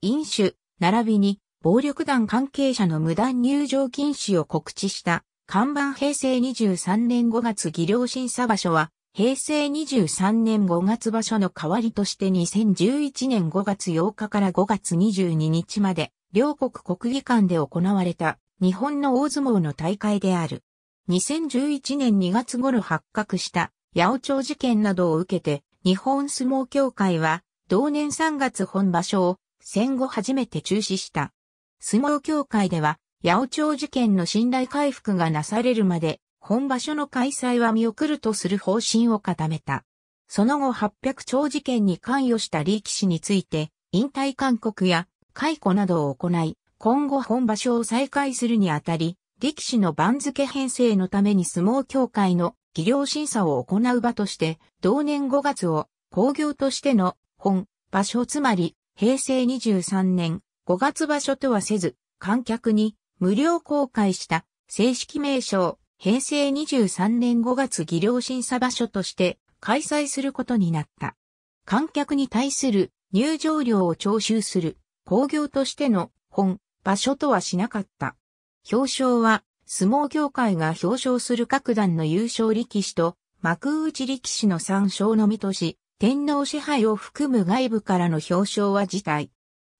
飲酒、並びに暴力団関係者の無断入場禁止を告知した看板平成23年5月技量審査場所は平成23年5月場所の代わりとして2011年5月8日から5月22日まで両国国技館で行われた日本の大相撲の大会である。2011年2月頃発覚した八尾町事件などを受けて日本相撲協会は同年3月本場所を戦後初めて中止した。相撲協会では、八百長事件の信頼回復がなされるまで、本場所の開催は見送るとする方針を固めた。その後八百0事件に関与した力士について、引退勧告や解雇などを行い、今後本場所を再開するにあたり、力士の番付編成のために相撲協会の技量審査を行う場として、同年5月を工業としての本、場所つまり平成23年5月場所とはせず、観客に無料公開した正式名称、平成23年5月技量審査場所として開催することになった。観客に対する入場料を徴収する工業としての本、場所とはしなかった。表彰は相撲協会が表彰する各団の優勝力士と幕内力士の参照のみとし、天皇支配を含む外部からの表彰は辞退。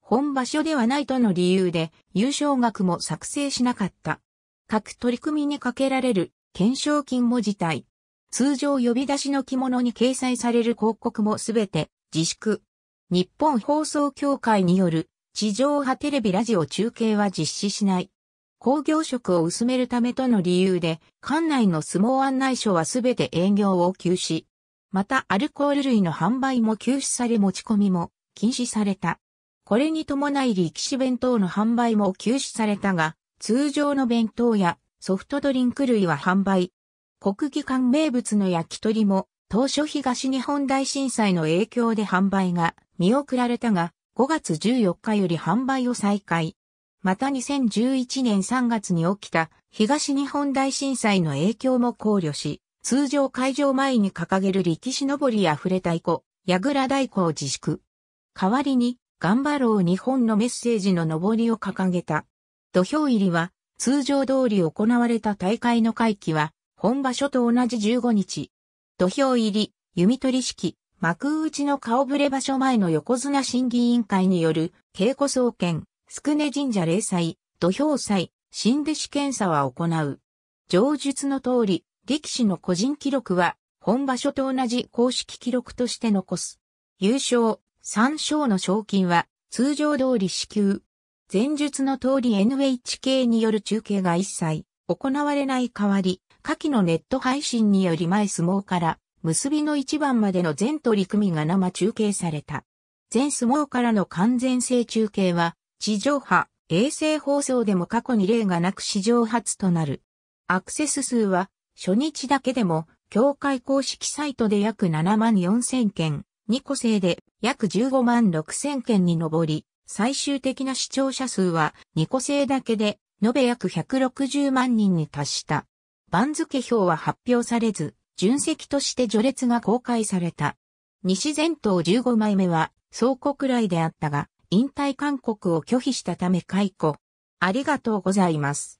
本場所ではないとの理由で優勝額も作成しなかった。各取り組みにかけられる懸賞金も辞退。通常呼び出しの着物に掲載される広告もすべて自粛。日本放送協会による地上波テレビラジオ中継は実施しない。工業職を薄めるためとの理由で、館内の相撲案内所はすべて営業を休止。またアルコール類の販売も休止され持ち込みも禁止された。これに伴い力士弁当の販売も休止されたが、通常の弁当やソフトドリンク類は販売。国技館名物の焼き鳥も当初東日本大震災の影響で販売が見送られたが、5月14日より販売を再開。また2011年3月に起きた東日本大震災の影響も考慮し、通常会場前に掲げる力士のぼり溢れ太鼓、矢倉太鼓を自粛。代わりに、頑張ろう日本のメッセージのぼりを掲げた。土俵入りは、通常通り行われた大会の会期は、本場所と同じ15日。土俵入り、弓取り式、幕内の顔ぶれ場所前の横綱審議委員会による、稽古総研、宿根神社霊祭、土俵祭、新弟子検査は行う。上述の通り、力士の個人記録は、本場所と同じ公式記録として残す。優勝、三勝の賞金は、通常通り支給。前述の通り NHK による中継が一切行われない代わり、下記のネット配信により前相撲から結びの一番までの全取り組みが生中継された。全相撲からの完全性中継は、地上波、衛星放送でも過去に例がなく史上初となる。アクセス数は初日だけでも、協会公式サイトで約7万4千件、2個制で約15万6千件に上り、最終的な視聴者数は2個制だけで、延べ約160万人に達した。番付表は発表されず、純席として序列が公開された。西前頭15枚目は、倉庫くらいであったが、引退勧告を拒否したため解雇。ありがとうございます。